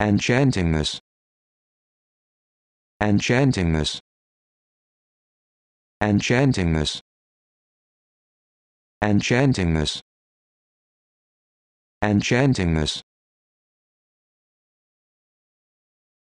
Enchantingness. this Enchantingness. this Enchantingness. this this this